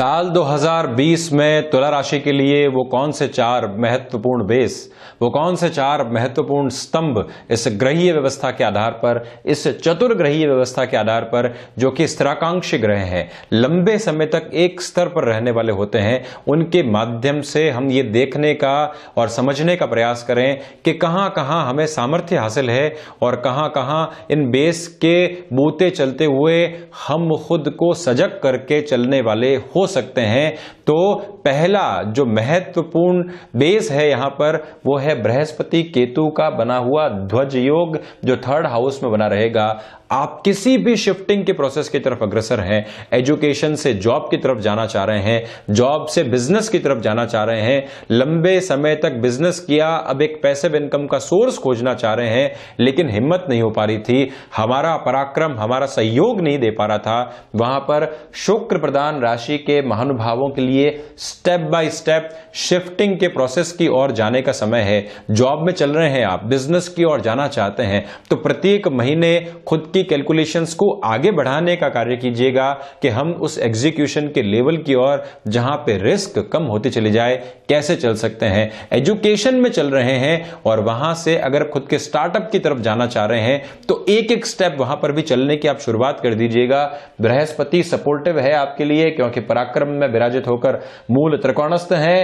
साल 2020 में तुला राशि के लिए वो कौन से चार महत्वपूर्ण बेस वो कौन से चार महत्वपूर्ण स्तंभ इस ग्रहीय व्यवस्था के आधार पर इस चतुर्ग्रहीय व्यवस्था के आधार पर जो कि स्थिराकांक्षी ग्रह हैं लंबे समय तक एक स्तर पर रहने वाले होते हैं उनके माध्यम से हम ये देखने का और समझने का प्रयास करें कि कहाँ कहाँ हमें सामर्थ्य हासिल है और कहाँ कहाँ इन बेस के बूते चलते हुए हम खुद को सजग करके चलने वाले हो सकते हैं तो पहला जो महत्वपूर्ण बेस है यहां पर वो है बृहस्पति केतु का बना हुआ ध्वज योग जो थर्ड हाउस में बना रहेगा आप किसी भी शिफ्टिंग के प्रोसेस की तरफ अग्रसर हैं एजुकेशन से जॉब की तरफ जाना चाह रहे हैं जॉब से बिजनेस की तरफ जाना चाह रहे हैं लंबे समय तक बिजनेस किया अब एक पैसे इनकम का सोर्स खोजना चाह रहे हैं लेकिन हिम्मत नहीं हो पा रही थी हमारा पराक्रम हमारा सहयोग नहीं दे पा रहा था वहां पर शुक्र प्रदान राशि के के महानुभावों के लिए स्टेप बाय स्टेप शिफ्टिंग के प्रोसेस की ओर जाने का समय है जॉब में चल रहे हैं आप बिजनेस की ओर जाना चाहते हैं तो प्रत्येक महीने खुद की कैलकुलेशंस को आगे बढ़ाने का कार्य कीजिएगा कि हम उस एग्जीक्यूशन के लेवल की ओर जहां पे रिस्क कम होते चले जाए कैसे चल सकते हैं एजुकेशन में चल रहे हैं और वहां से अगर खुद के स्टार्टअप की तरफ जाना चाह रहे हैं तो एक एक स्टेप वहां पर भी चलने की आप शुरुआत कर दीजिएगा बृहस्पति सपोर्टिव है आपके लिए क्योंकि पर पराक्रम में विराजित होकर मूल त्रिकोणस्थ हैं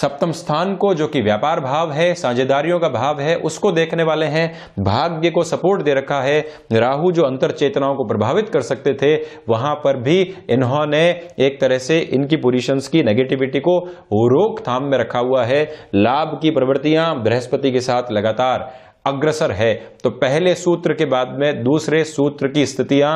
सप्तम स्थान को जो कि व्यापार भाव है साझेदारियों का भाव है उसको देखने वाले हैं भाग्य को सपोर्ट दे रखा है राहु जो अंतर चेतनाओं को प्रभावित कर सकते थे वहां पर भी इन्होंने एक तरह से इनकी पोजिशन की नेगेटिविटी को रोकथाम में रखा हुआ है लाभ की प्रवृत्तियां बृहस्पति के साथ लगातार अग्रसर है तो पहले सूत्र के बाद में दूसरे सूत्र की स्थितियां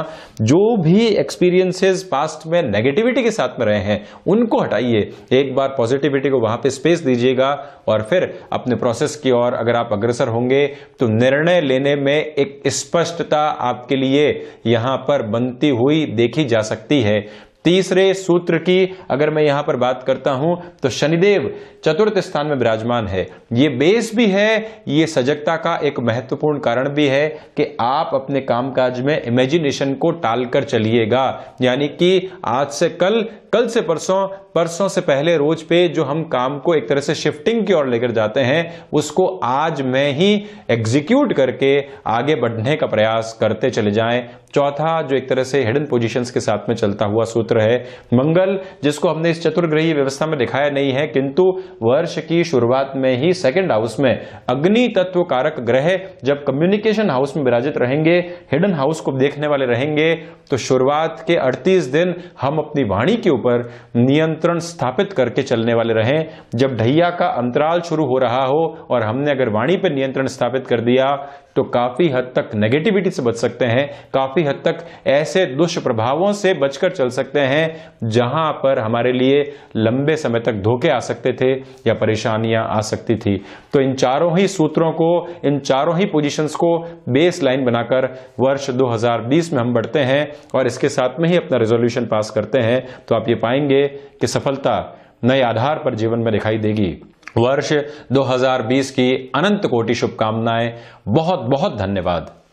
जो भी एक्सपीरियंसेस पास्ट में नेगेटिविटी के साथ में रहे हैं उनको हटाइए एक बार पॉजिटिविटी को वहां पे स्पेस दीजिएगा और फिर अपने प्रोसेस की ओर अगर आप अग्रसर होंगे तो निर्णय लेने में एक स्पष्टता आपके लिए यहां पर बनती हुई देखी जा सकती है तीसरे सूत्र की अगर मैं यहां पर बात करता हूं तो शनिदेव चतुर्थ स्थान में विराजमान है ये बेस भी है ये सजगता का एक महत्वपूर्ण कारण भी है कि आप अपने कामकाज में इमेजिनेशन को टालकर चलिएगा यानी कि आज से कल कल से परसों परसों से पहले रोज पे जो हम काम को एक तरह से शिफ्टिंग की ओर लेकर जाते हैं उसको आज में ही एग्जीक्यूट करके आगे बढ़ने का प्रयास करते चले जाएं चौथा जो एक तरह से हिडन पोजीशंस के साथ में चलता हुआ सूत्र है मंगल जिसको हमने इस चतुर्ग्रही व्यवस्था में दिखाया नहीं है किंतु वर्ष की शुरुआत में ही सेकेंड हाउस में अग्नि तत्व कारक ग्रह जब कम्युनिकेशन हाउस में विराजित रहेंगे हिडन हाउस को देखने वाले रहेंगे तो शुरुआत के अड़तीस दिन हम अपनी वाणी के ऊपर ऊपर नियंत्रण स्थापित करके चलने वाले रहें जब ढैया का अंतराल शुरू हो रहा हो और हमने अगर वाणी पर नियंत्रण स्थापित कर दिया तो काफ़ी हद तक नेगेटिविटी से बच सकते हैं काफ़ी हद तक ऐसे दुष्प्रभावों से बचकर चल सकते हैं जहां पर हमारे लिए लंबे समय तक धोखे आ सकते थे या परेशानियां आ सकती थी तो इन चारों ही सूत्रों को इन चारों ही पोजीशंस को बेस लाइन बनाकर वर्ष 2020 में हम बढ़ते हैं और इसके साथ में ही अपना रेजोल्यूशन पास करते हैं तो आप आप ये पाएंगे कि सफलता नए आधार पर जीवन में दिखाई देगी वर्ष 2020 की अनंत कोटि शुभकामनाएं बहुत बहुत धन्यवाद